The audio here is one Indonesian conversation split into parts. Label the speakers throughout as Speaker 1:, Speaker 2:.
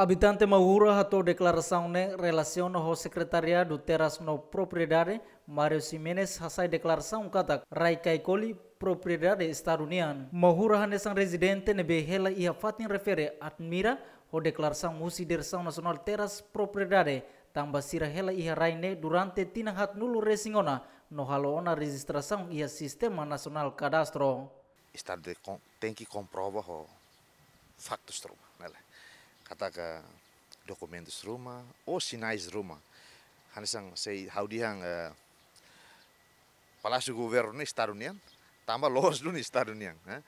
Speaker 1: Habitante Maura ratou declaração ne relasion ho sekretaria do teras no propriedade, Mario Simenes sai deklarasiung kata Raikai koli propriedade estaduniana. hane sang residente ne behela ia fatin refere admira ho declaração musi dersang nasional teras propriedade, tambah sira hela ia raine durante tina hat nulu resingona no ona registração ia sistema nasional kadastro.
Speaker 2: Estado tem que comprovar ho factos kataka dokumentus rumah, oh sinais rumah. Hanisang sei dihang uh, eh, Palácio Governo Estadunian, tambah los dulu Estadunian. Né?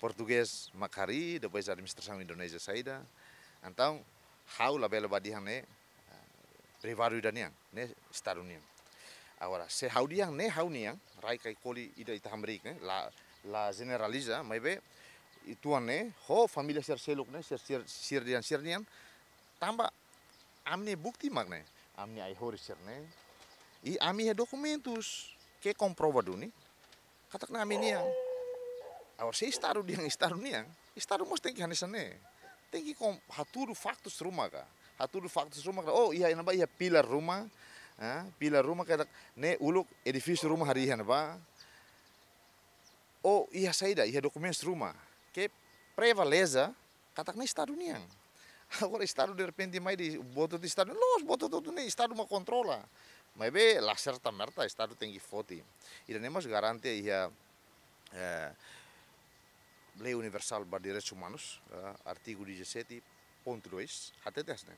Speaker 2: Português makari, depois a Indonesia saida, saída. Então, hau labela badihan ne eh, privado idanian, ne Estadunian. Agora, se dihang ne haunian, eh, rai kai koli ida ita hamrik, né? la, la generaliza, mas ne ho familia ser selukne ser ser sirdian dian tamba amne bukti mak ne, amne ai hori ne, i ami he dokumentus ke komprova duni katak na amini yang awar se istaru dian istaru yang istaru mos tengki ne tengki kom haturu faktus rumah ka haturu faktus rumah ka oh iya ba iya pilar rumah ah, pilar rumah katak ne uluk edifis rumah hari ba oh iya saya dah iya dokumen rumah que prevaleça está tá, na Estado niang. Agora Estado de repente mais de voto de Estado, Não, voto do Estado não controla. Mas vê, lá certa merda, Estado tem que fote. E mais garante a eh, lei universal para direitos humanos, eh, artigo 17.2, até 10, né?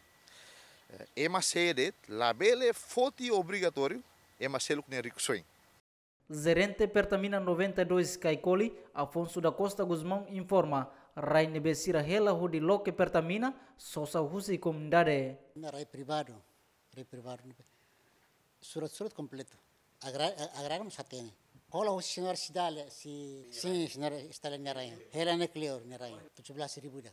Speaker 2: Eh, é uma sede, labele fote obrigatório, é uma sede que nem rico sonho.
Speaker 1: Gerente Pertamina 92 Caicoli, e Afonso da Costa Guzmão informa. Rai Nebesira Hela Rudi Loque Pertamina, Sosa Husi Comdade. Rai privado, Rai privado. Surat surat completo. a sa tiene. Hola, señor Sidale, si, sí, señor Sidale Nerayan. Hela Necleor Nerayan. 17 ribu dah.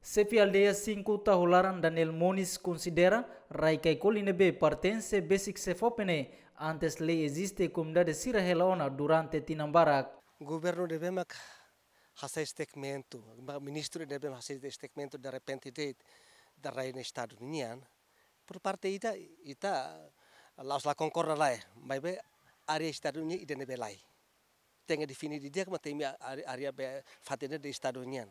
Speaker 1: Sefi Aldeia 5 Tahularan Daniel Moniz considera Rai Caicoli Nebe Partense Basic Sefopene, antes le existe comunidade Helona durante Tinambarak. Governo de fazer estegmento, o ministro devemos fazer
Speaker 3: estegmento repente de da rainha Estado Nian. Por parte ita, ita, laos la lae, mai be área Estado União ida nebe lá. Tenha definido dia como tem a de fatena da Lahan União.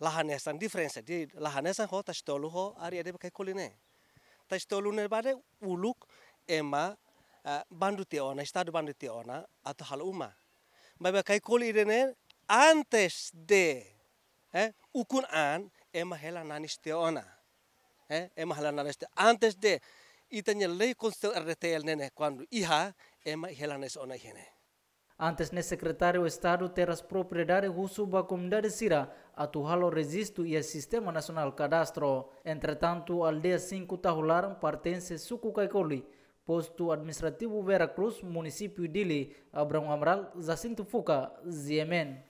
Speaker 3: Lahanesan diferença, de lahan ho, tas tolu ho, de debe kai koline. Tas tolu ne bade uluk ema bandu te ona, Estado bandu te ona, atau hal uma. Baba kai koli irene antes de eh, ukun an ema hela nanis te ona. Eh, ema hela nanis te antes de itanya lei konstel RTL nene kwandu iha ema hela nanis ona hene.
Speaker 1: Antes ne secretario Estado teras propriedade rusuba comunidade Sira, atuhalo resistu e sistema nasional cadastro. Entretanto, aldea 5 Tahularam pertence suku Kaikoli, Posto Administrativo Veracruz, Município Dili, Abrão Amaral, Jacinto Fuca, ZMN.